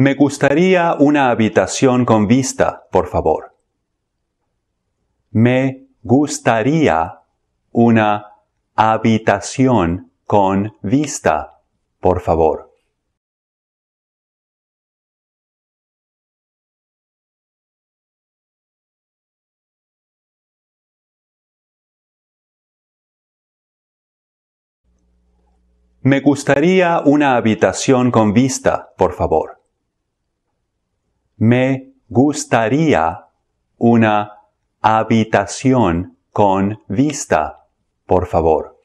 Me gustaría una habitación con vista, por favor. Me gustaría una habitación con vista, por favor. Me gustaría una habitación con vista, por favor. Me gustaría una habitación con vista, por favor.